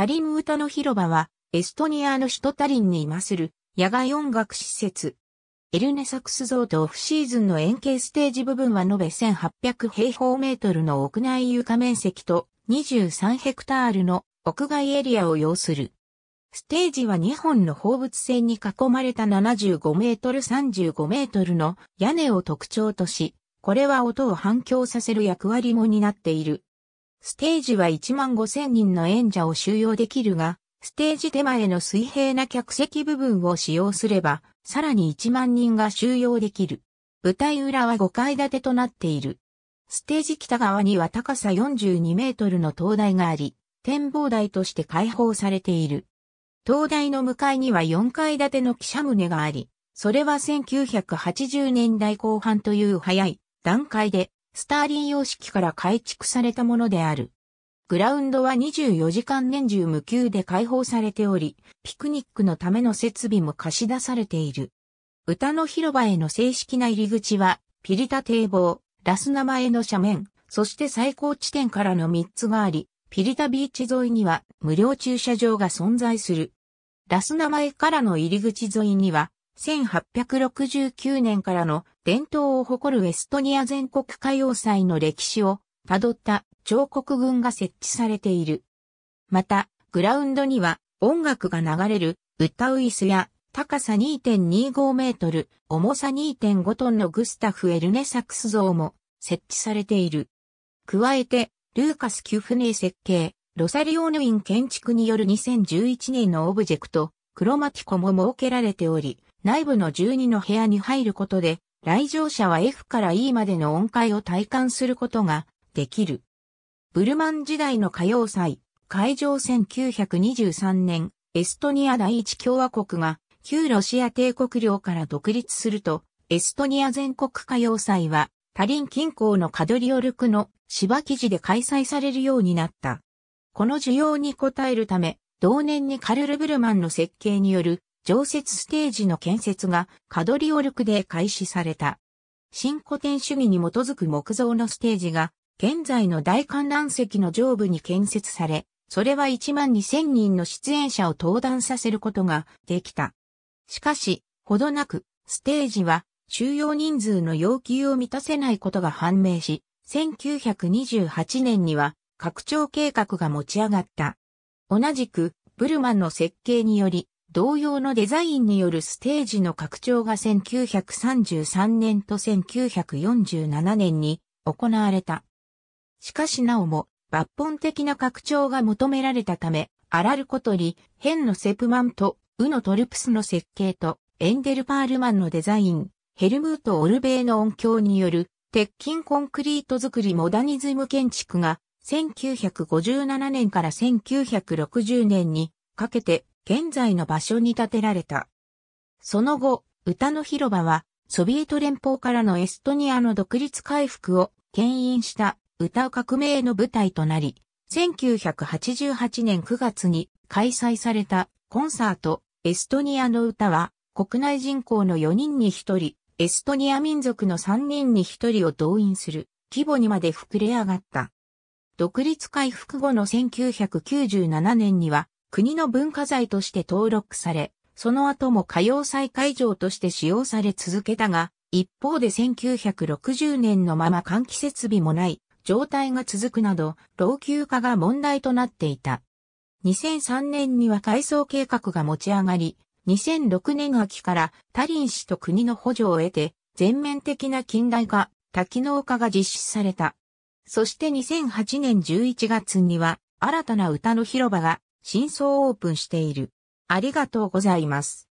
タリン歌の広場は、エストニアの首都タリンに今する野外音楽施設。エルネサクス像とオフシーズンの円形ステージ部分は延べ1800平方メートルの屋内床面積と23ヘクタールの屋外エリアを要する。ステージは2本の放物線に囲まれた75メートル35メートルの屋根を特徴とし、これは音を反響させる役割も担っている。ステージは1万5千人の演者を収容できるが、ステージ手前の水平な客席部分を使用すれば、さらに1万人が収容できる。舞台裏は5階建てとなっている。ステージ北側には高さ42メートルの灯台があり、展望台として開放されている。灯台の向かいには4階建ての記者棟があり、それは1980年代後半という早い段階でスターリン様式から改築されたものである。グラウンドは24時間年中無休で開放されており、ピクニックのための設備も貸し出されている。歌の広場への正式な入り口は、ピリタ堤防、ラスナマへの斜面、そして最高地点からの3つがあり、ピリタビーチ沿いには無料駐車場が存在する。ラスナマエからの入り口沿いには、1869年からの伝統を誇るウェストニア全国歌謡祭の歴史を辿った彫刻群が設置されている。また、グラウンドには音楽が流れる歌う椅子や高さ2.25メートル、重さ2.5トンのグスタフ・エルネサクス像も設置されている。加えて、ルーカス・キュフネー設計、ロサリオーヌイン建築による2011年のオブジェクト、クロマティコも設けられており、内部の12の部屋に入ることで、来場者は F から E までの音階を体感することができる。ブルマン時代の歌謡祭、会場1923年、エストニア第一共和国が旧ロシア帝国領から独立すると、エストニア全国歌謡祭は、タリン近郊のカドリオルクの芝生地で開催されるようになった。この需要に応えるため、同年にカルル・ブルマンの設計による常設ステージの建設がカドリオルクで開始された。新古典主義に基づく木造のステージが現在の大観覧席の上部に建設され、それは1万2000人の出演者を登壇させることができた。しかし、ほどなく、ステージは収容人数の要求を満たせないことが判明し、1928年には拡張計画が持ち上がった。同じく、ブルマンの設計により、同様のデザインによるステージの拡張が1933年と1947年に行われた。しかしなおも抜本的な拡張が求められたため、アラルコトリ、ヘンのセプマンとウのトルプスの設計とエンデルパールマンのデザイン、ヘルムート・オルベーの音響による鉄筋コンクリート作りモダニズム建築が1957年から1960年にかけて現在の場所に建てられた。その後、歌の広場は、ソビエト連邦からのエストニアの独立回復を牽引した歌革命の舞台となり、1988年9月に開催されたコンサートエストニアの歌は国内人口の4人に1人、エストニア民族の3人に1人を動員する規模にまで膨れ上がった。独立回復後の1997年には国の文化財として登録され、その後も歌謡祭会場として使用され続けたが、一方で1960年のまま換気設備もない状態が続くなど、老朽化が問題となっていた。2003年には改装計画が持ち上がり、2006年秋からタリン市と国の補助を得て、全面的な近代化、多機能化が実施された。そして2008年11月には、新たな歌の広場が真相オープンしている。ありがとうございます。